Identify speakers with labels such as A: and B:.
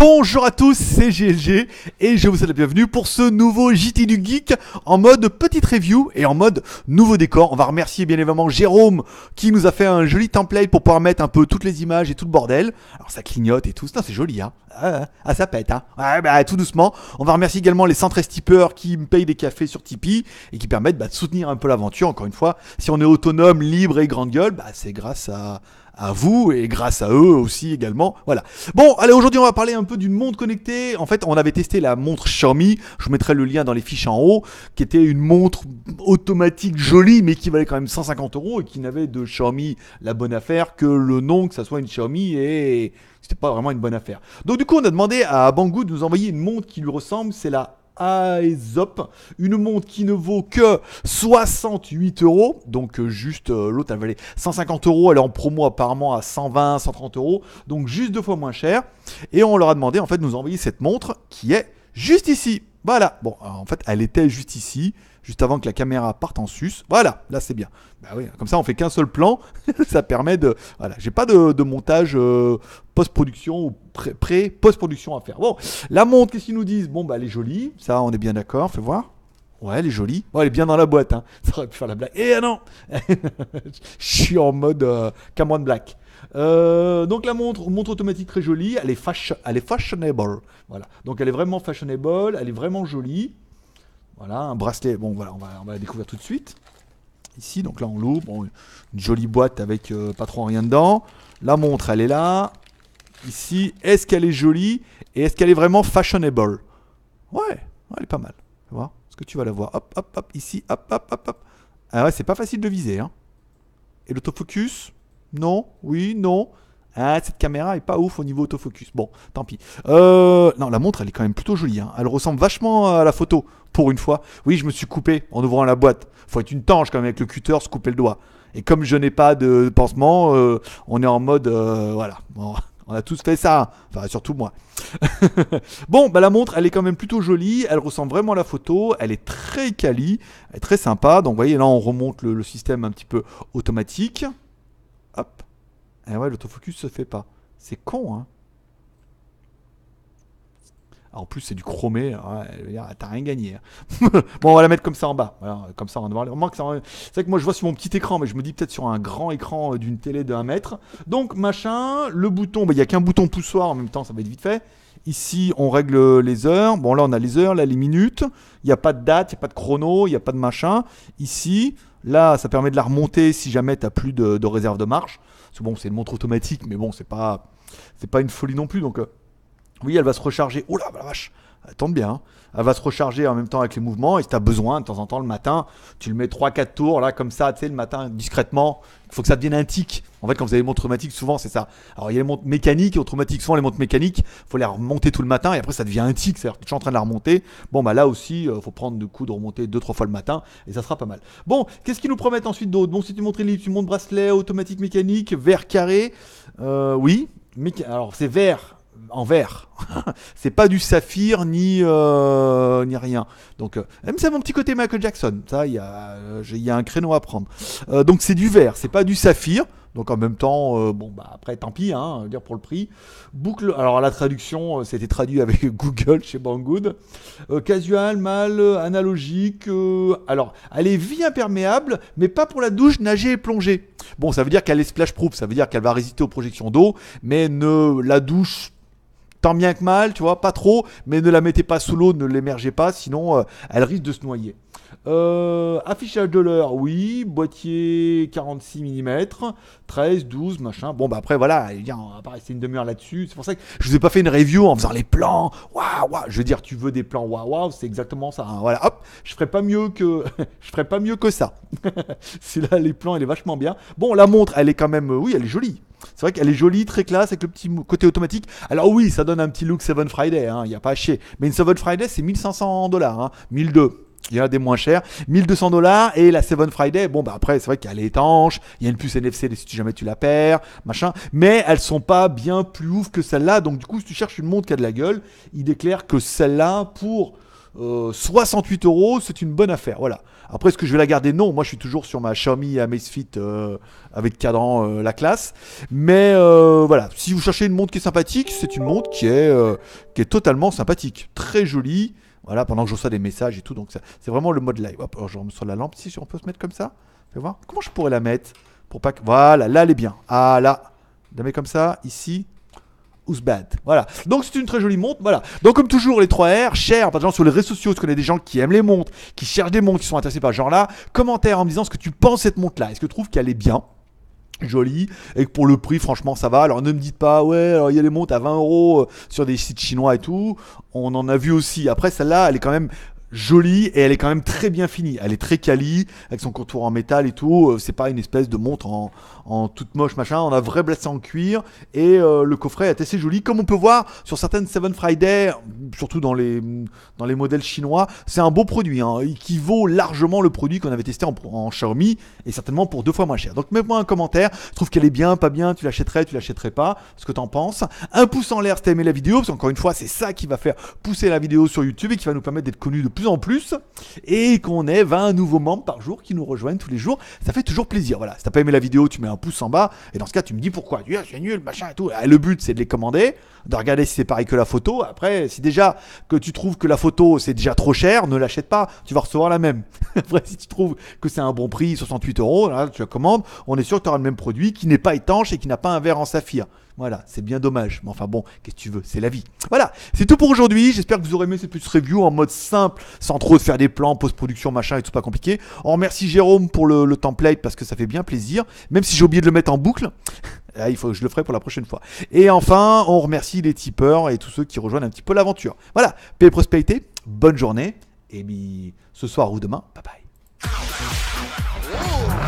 A: Bonjour à tous, c'est GLG et je vous souhaite la bienvenue pour ce nouveau JT du Geek en mode petite review et en mode nouveau décor. On va remercier bien évidemment Jérôme qui nous a fait un joli template pour pouvoir mettre un peu toutes les images et tout le bordel. Alors ça clignote et tout, c'est joli hein. Ah, ah, ah, ça pète hein. Ouais, bah, tout doucement. On va remercier également les 113 tipeurs qui me payent des cafés sur Tipeee et qui permettent bah, de soutenir un peu l'aventure. Encore une fois, si on est autonome, libre et grande gueule, bah, c'est grâce à, à vous et grâce à eux aussi également. Voilà. Bon, allez, aujourd'hui on va parler un peu d'une montre connectée. En fait, on avait testé la montre Xiaomi, je vous mettrai le lien dans les fiches en haut, qui était une montre automatique jolie mais qui valait quand même 150 euros et qui n'avait de Xiaomi la bonne affaire que le nom, que ça soit une Xiaomi et c'était pas vraiment une bonne affaire. Donc du coup, on a demandé à Banggood de nous envoyer une montre qui lui ressemble, c'est la une montre qui ne vaut que 68 euros. Donc euh, juste, euh, l'autre, elle valait 150 euros. Elle est en promo apparemment à 120, 130 euros. Donc juste deux fois moins cher. Et on leur a demandé en fait de nous envoyer cette montre qui est juste ici. Voilà. Bon, en fait, elle était juste ici juste avant que la caméra parte en sus. Voilà, là c'est bien. Bah oui, comme ça on fait qu'un seul plan, ça permet de... Voilà, j'ai pas de, montage euh, post-production ou pré-post-production à faire. Bon, la montre, qu'est-ce qu'ils nous disent Bon, bah elle est jolie, ça on est bien d'accord, fais voir. Ouais, elle est jolie. elle est bien dans la boîte. Hein. Ça aurait pu faire la blague. Eh ah non Je suis en mode euh, Cameron Black. Euh, donc la montre, montre automatique très jolie. Elle est, elle est fashionable. Voilà. Donc elle est vraiment fashionable. Elle est vraiment jolie. Voilà, un bracelet. Bon, voilà, on va, on va la découvrir tout de suite. Ici, donc là, on l'ouvre. une jolie boîte avec euh, pas trop rien dedans. La montre, elle est là. Ici, est-ce qu'elle est jolie Et est-ce qu'elle est vraiment fashionable Ouais, elle est pas mal. Tu Est-ce que tu vas la voir Hop, hop, hop, ici, hop, hop, hop, hop. Ah ouais, c'est pas facile de viser. Hein. Et l'autofocus Non Oui, non ah, cette caméra est pas ouf au niveau autofocus. Bon, tant pis. Euh, non, la montre, elle est quand même plutôt jolie. Hein. Elle ressemble vachement à la photo, pour une fois. Oui, je me suis coupé en ouvrant la boîte. Faut être une tanche quand même avec le cutter, se couper le doigt. Et comme je n'ai pas de pansement, euh, on est en mode. Euh, voilà. on a tous fait ça. Hein. Enfin, surtout moi. bon, bah, la montre, elle est quand même plutôt jolie. Elle ressemble vraiment à la photo. Elle est très quali. Elle est très sympa. Donc, vous voyez, là, on remonte le, le système un petit peu automatique. Hop. Eh ouais, l'autofocus se fait pas. C'est con, hein. Ah, en plus, c'est du chromé. Hein, t'as rien gagné. Hein. bon, on va la mettre comme ça en bas. comme ça, on va voir. C'est vrai que moi, je vois sur mon petit écran, mais je me dis peut-être sur un grand écran euh, d'une télé de 1 mètre. Donc, machin, le bouton, bah, il n'y a qu'un bouton poussoir en même temps, ça va être vite fait. Ici, on règle euh, les heures. Bon, là, on a les heures, là, les minutes. Il n'y a pas de date, il n'y a pas de chrono, il n'y a pas de machin. Ici, là, ça permet de la remonter si jamais tu n'as plus de réserve de marche. C'est bon, c'est une montre automatique, mais bon, c'est pas, c'est pas une folie non plus. Donc, euh, oui, elle va se recharger. Oh là, la vache elle euh, tombe bien. Elle va se recharger en même temps avec les mouvements. Et si tu as besoin, de temps en temps, le matin, tu le mets 3-4 tours, là, comme ça, tu sais, le matin, discrètement. Il faut que ça devienne un tic. En fait, quand vous avez les montres automatiques, souvent, c'est ça. Alors, il y a les montres mécaniques et automatiques. Souvent, les montres mécaniques, il faut les remonter tout le matin. Et après, ça devient un tic. C'est-à-dire que tu es en train de la remonter. Bon, bah là aussi, il euh, faut prendre le coup de remonter 2-3 fois le matin. Et ça sera pas mal. Bon, qu'est-ce qu'ils nous promettent ensuite d'autres Bon, si tu montres ellipse, tu montres bracelet, automatique, mécanique, vert carré. Euh, oui. Alors, c'est vert en c'est pas du saphir ni, euh, ni rien. Donc, euh, même ça, mon petit côté Michael Jackson. Ça, il y, a euh, un créneau à prendre. donc, c'est du vert c'est pas du saphir. Donc, en même temps, bon, bah, après, tant pis, hein, dire pour le prix. Boucle, alors la traduction, c'était traduit avec Google chez Banggood. casual, mal, analogique. alors, elle est vie imperméable, mais pas pour la douche, nager et plonger. Bon, ça veut dire qu'elle est splash proof, ça veut dire qu'elle va résister aux projections d'eau, mais ne la douche tant bien que mal, tu vois, pas trop, mais ne la mettez pas sous l'eau, ne l'émergez pas, sinon euh, elle risque de se noyer. Euh, affichage de l'heure, oui, boîtier 46 mm, 13, 12, machin. Bon, bah après, voilà, il on va pas rester une demi-heure là-dessus. C'est pour ça que je vous ai pas fait une review en faisant les plans. Waouh, waouh. Je veux dire, tu veux des plans waouh, waouh, c'est exactement ça. Hein. Voilà, hop, je ferai pas mieux que, je ferai pas mieux que ça. c'est là, les plans, elle est vachement bien. Bon, la montre, elle est quand même, euh, oui, elle est jolie. C'est vrai qu'elle est jolie, très classe, avec le petit côté automatique. Alors oui, ça donne un petit look Seven Friday, il hein, y n'y a pas à chier. Mais une Seven Friday, c'est 1500 dollars, hein, 1200. Il y en a des moins chers, 1200 dollars et la Seven Friday. Bon, bah après, c'est vrai qu'elle est étanche, il y a une puce NFC si jamais tu la perds, machin, mais elles sont pas bien plus ouf que celle-là. Donc, du coup, si tu cherches une montre qui a de la gueule, il déclare que celle-là, pour 68 euh, euros, c'est une bonne affaire. Voilà. Après, est-ce que je vais la garder Non, moi je suis toujours sur ma Xiaomi Amazfit euh, avec cadran euh, la classe. Mais voilà, si vous cherchez une montre qui est sympathique, c'est une montre qui est, qui est totalement sympathique, très jolie. Voilà, pendant que je reçois des messages et tout, donc c'est vraiment le mode live. Hop, je remets sur la lampe, si on peut se mettre comme ça. voir. Comment je pourrais la mettre pour pas que... Voilà, là elle est bien. Ah là, la mets comme ça, ici bad. Voilà. Donc c'est une très jolie montre. Voilà. Donc comme toujours les 3 R, cher, par exemple sur les réseaux sociaux, je connais des gens qui aiment les montres, qui cherchent des montres, qui sont intéressés par ce genre-là. Commentaire en disant ce que tu penses de cette montre-là. Est-ce que tu trouves qu'elle est bien jolie et que pour le prix franchement ça va alors ne me dites pas ouais il y a les montres à 20 euros euh, sur des sites chinois et tout on en a vu aussi après celle-là elle est quand même jolie et elle est quand même très bien finie. Elle est très quali avec son contour en métal et tout. Euh, c'est pas une espèce de montre en, en toute moche machin. On a vrai blessé en cuir et euh, le coffret est assez joli. Comme on peut voir sur certaines Seven Friday, surtout dans les, dans les modèles chinois, c'est un beau produit hein, qui vaut largement le produit qu'on avait testé en, en, Xiaomi et certainement pour deux fois moins cher. Donc mets-moi un commentaire. Je trouve qu'elle est bien, pas bien. Tu l'achèterais, tu l'achèterais pas. Ce que t'en penses. Un pouce en l'air si t'as aimé la vidéo parce qu'encore une fois c'est ça qui va faire pousser la vidéo sur YouTube et qui va nous permettre d'être connus de plus en plus et qu'on ait 20 nouveaux membres par jour qui nous rejoignent tous les jours. Ça fait toujours plaisir. Voilà, si t'as pas aimé la vidéo, tu mets un pouce en bas et dans ce cas, tu me dis pourquoi. Tu dis, ah, nul, machin et tout. Ah, le but, c'est de les commander, de regarder si c'est pareil que la photo. Après, si déjà que tu trouves que la photo, c'est déjà trop cher, ne l'achète pas. Tu vas recevoir la même. Après, si tu trouves que c'est un bon prix, 68 euros, là, tu la commandes, on est sûr que tu auras le même produit qui n'est pas étanche et qui n'a pas un verre en saphir. Voilà, c'est bien dommage. Mais enfin bon, qu'est-ce que tu veux C'est la vie. Voilà, c'est tout pour aujourd'hui. J'espère que vous aurez aimé cette petite review en mode simple, sans trop faire des plans, post-production, machin et tout, pas compliqué. On remercie Jérôme pour le, template parce que ça fait bien plaisir, même si j'ai oublié de le mettre en boucle. il faut que je le ferai pour la prochaine fois. Et enfin, on remercie les tipeurs et tous ceux qui rejoignent un petit peu l'aventure. Voilà, paix et prospérité, bonne journée, et ce soir ou demain, bye bye.